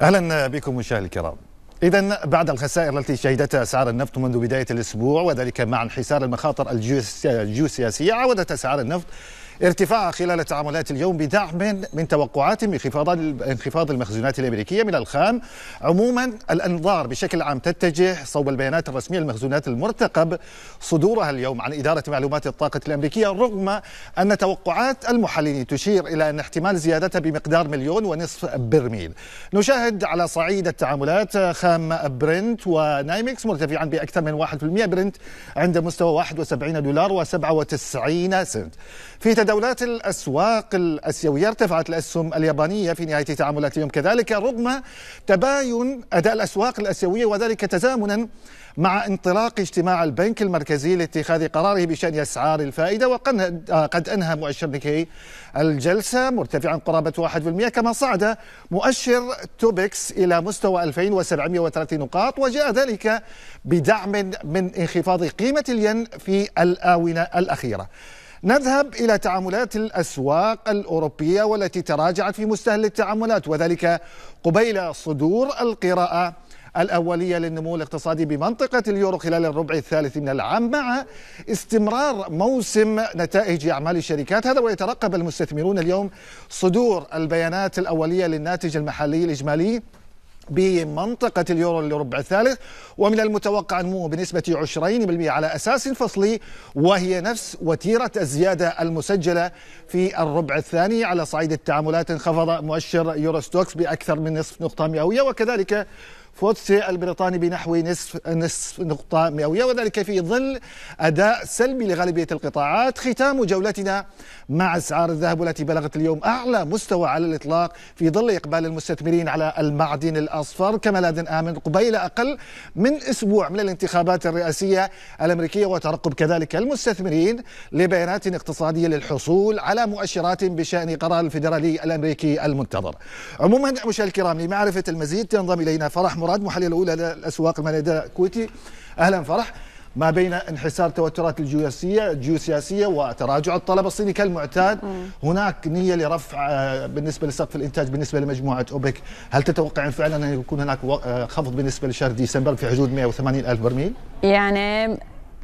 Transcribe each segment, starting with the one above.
اهلا بكم مشاهدي الكرام. اذا بعد الخسائر التي شهدتها اسعار النفط منذ بدايه الاسبوع وذلك مع انحسار المخاطر الجيوسياسيه عودت اسعار النفط ارتفاع خلال تعاملات اليوم بدعم من توقعات انخفاض المخزونات الامريكيه من الخام عموما الانظار بشكل عام تتجه صوب البيانات الرسميه المخزونات المرتقب صدورها اليوم عن اداره معلومات الطاقه الامريكيه رغم ان توقعات المحللين تشير الى ان احتمال زيادتها بمقدار مليون ونصف برميل نشاهد على صعيد التعاملات خام برنت ونايمكس مرتفعا باكثر من 1% برنت عند مستوى 71 دولار و97 سنت في تداولات الأسواق الأسيوية ارتفعت الأسهم اليابانية في نهاية تعاملات اليوم كذلك رغم تباين أداء الأسواق الأسيوية وذلك تزامنا مع انطلاق اجتماع البنك المركزي لاتخاذ قراره بشأن أسعار الفائدة وقد أنهى مؤشر نيكي الجلسة مرتفعا قرابة 1% كما صعد مؤشر توبكس إلى مستوى 2730 نقاط وجاء ذلك بدعم من انخفاض قيمة الين في الآونة الأخيرة نذهب إلى تعاملات الأسواق الأوروبية والتي تراجعت في مستهل التعاملات وذلك قبيل صدور القراءة الأولية للنمو الاقتصادي بمنطقة اليورو خلال الربع الثالث من العام مع استمرار موسم نتائج أعمال الشركات هذا ويترقب المستثمرون اليوم صدور البيانات الأولية للناتج المحلي الإجمالي بمنطقة اليورو للربع الثالث ومن المتوقع نمو بنسبة 20% على أساس فصلي وهي نفس وتيرة الزيادة المسجلة في الربع الثاني على صعيد التعاملات انخفض مؤشر يورو ستوكس بأكثر من نصف نقطة مئوية وكذلك فوتسي البريطاني بنحو نصف نصف نقطة مئوية وذلك في ظل أداء سلبي لغالبية القطاعات ختام جولتنا مع أسعار الذهب والتي بلغت اليوم أعلى مستوى على الإطلاق في ظل إقبال المستثمرين على المعدن الأصفر كما آمن قبيل أقل من أسبوع من الانتخابات الرئاسية الأمريكية وترقب كذلك المستثمرين لبيانات اقتصادية للحصول على مؤشرات بشأن قرار الفيدرالي الأمريكي المنتظر عموما مشاهدي الكرام لمعرفة المزيد تنضم إلينا فرح مراد محلل الاولى للاسواق الماليه لدى الكويتي اهلا فرح ما بين انحسار توترات الجيوسية الجيوسياسية وتراجع الطلب الصيني كالمعتاد هناك نية لرفع آه، بالنسبة لسقف الإنتاج بالنسبة لمجموعة أوبك هل تتوقعين فعلا أن يكون هناك آه، خفض بالنسبة لشهر ديسمبر في حدود 180 ألف برميل؟ يعني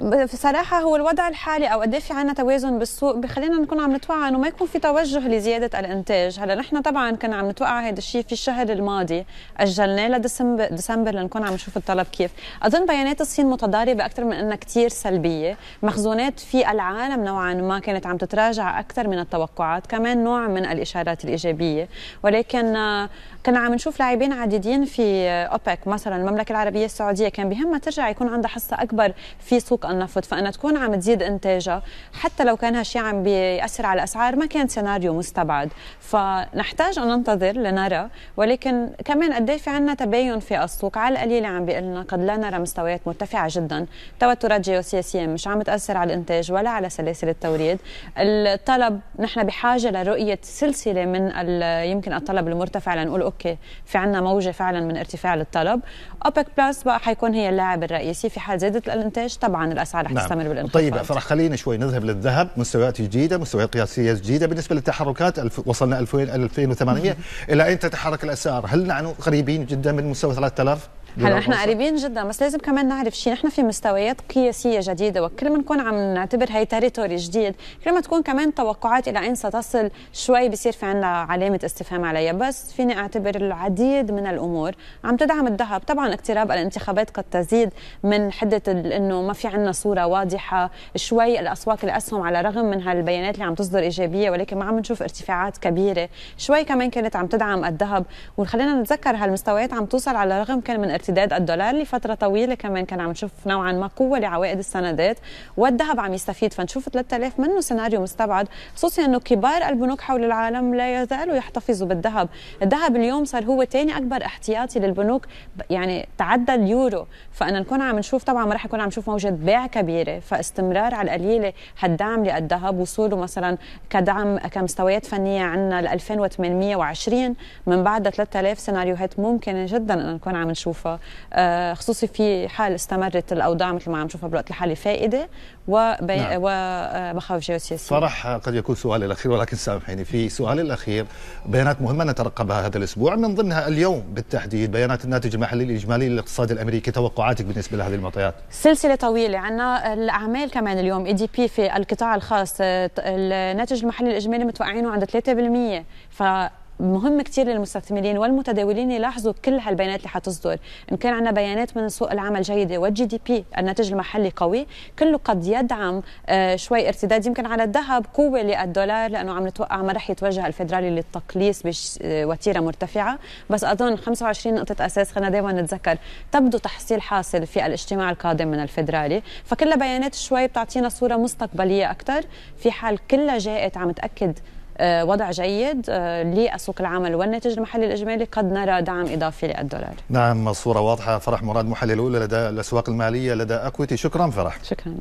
بصراحه هو الوضع الحالي او قد إيه في عندنا توازن بالسوق بخلينا نكون عم نتوقع انه ما يكون في توجه لزياده الانتاج، هلا نحن طبعا كنا عم نتوقع هذا الشيء في الشهر الماضي، اجلناه لديسمبر ديسمبر لنكون عم نشوف الطلب كيف، اظن بيانات الصين متضاربه اكثر من انها كثير سلبيه، مخزونات في العالم نوعا ما كانت عم تتراجع اكثر من التوقعات، كمان نوع من الاشارات الايجابيه، ولكن آه، كنا عم نشوف لاعبين عديدين في آه، اوبك مثلا المملكه العربيه السعوديه كان بهمها ترجع يكون عندها حصه اكبر في سوق النفط فانها تكون عم تزيد انتاجها حتى لو كان هالشيء عم بياثر على الاسعار ما كان سيناريو مستبعد فنحتاج ان ننتظر لنرى ولكن كمان قد إيه في عندنا تباين في السوق على القليله عم بيقول لنا قد لا نرى مستويات مرتفعه جدا توترات جيوسياسيه مش عم تاثر على الانتاج ولا على سلاسل التوريد الطلب نحن بحاجه لرؤيه سلسله من يمكن الطلب المرتفع لنقول اوكي في عندنا موجه فعلا من ارتفاع للطلب اوبك بلس بقى حيكون هي اللاعب الرئيسي في حال زادت الانتاج طبعا الاسعار رح نعم. تستمر بالانخفاض طيب فرح خلينا شوي نذهب للذهب مستويات جديده مستويات قياسيه جديده بالنسبه للتحركات الف... وصلنا 2000 2800 الى اين تتحرك الاسعار هل نحن قريبين جدا من مستوى 3000 هلا نحن قريبين جدا بس لازم كمان نعرف شيء نحن في مستويات قياسيه جديده وكل ما نكون عم نعتبر هي تريتوري جديد كل ما تكون كمان توقعات الى اين ستصل شوي بصير في عندنا علامه استفهام عليها بس فيني اعتبر العديد من الامور عم تدعم الذهب طبعا اقتراب الانتخابات قد تزيد من حده انه ما في عندنا صوره واضحه شوي الاسواق الاسهم على الرغم من هالبيانات اللي عم تصدر ايجابيه ولكن ما عم نشوف ارتفاعات كبيره شوي كمان كانت عم تدعم الذهب وخلينا نتذكر هالمستويات عم توصل على الرغم كان من ارتداد الدولار لفتره طويله كمان كان عم نشوف نوعا ما قوه لعوائد السندات والذهب عم يستفيد فنشوف 3000 منه سيناريو مستبعد خصوصا انه كبار البنوك حول العالم لا يزالوا يحتفظوا بالذهب الذهب اليوم صار هو ثاني اكبر احتياطي للبنوك يعني تعدى اليورو فانا نكون عم نشوف طبعا ما رح يكون عم نشوف موجه بيع كبيره فاستمرار على القليله هالدعم للذهب وصوله مثلا كدعم كمستويات فنيه عندنا ل 2820 من بعد 3000 سيناريوهات ممكن جدا ان نكون عم نشوفها آه، خصوصي في حال استمرت الاوضاع مثل ما عم نشوفها بالوقت الحالي فائده وبي... نعم. ومخاوف آه، جيوسياسيه صراحه قد يكون سؤالي الاخير ولكن سامحيني يعني في سؤالي الاخير بيانات مهمه نترقبها هذا الاسبوع من ضمنها اليوم بالتحديد بيانات الناتج المحلي الاجمالي للاقتصاد الامريكي توقعاتك بالنسبه لهذه المعطيات سلسله طويله عندنا الاعمال كمان اليوم اي دي بي في القطاع الخاص آه، الناتج المحلي الاجمالي متوقعينه عند 3% ف مهم كثير للمستثمرين والمتداولين يلاحظوا كل هالبيانات اللي حتصدر ان كان عندنا بيانات من سوق العمل جيده والجي دي بي الناتج المحلي قوي كله قد يدعم آه، شوي ارتداد يمكن على الذهب قوه للدولار لانه عم نتوقع ما رح يتوجه الفدرالي للتقليص بوتيره آه، مرتفعه بس اظن 25 نقطه اساس خلينا دائما نتذكر تبدو تحصيل حاصل في الاجتماع القادم من الفدرالي فكلها بيانات شوي بتعطينا صوره مستقبليه اكثر في حال كلها جاءت عم تاكد آه، وضع جيد آه، لسوق العمل والناتج المحلي الإجمالي قد نرى دعم إضافي للدولار نعم الصورة واضحة فرح مراد محلل الاولى لدى الأسواق المالية لدى أكويتي شكرا فرح شكرا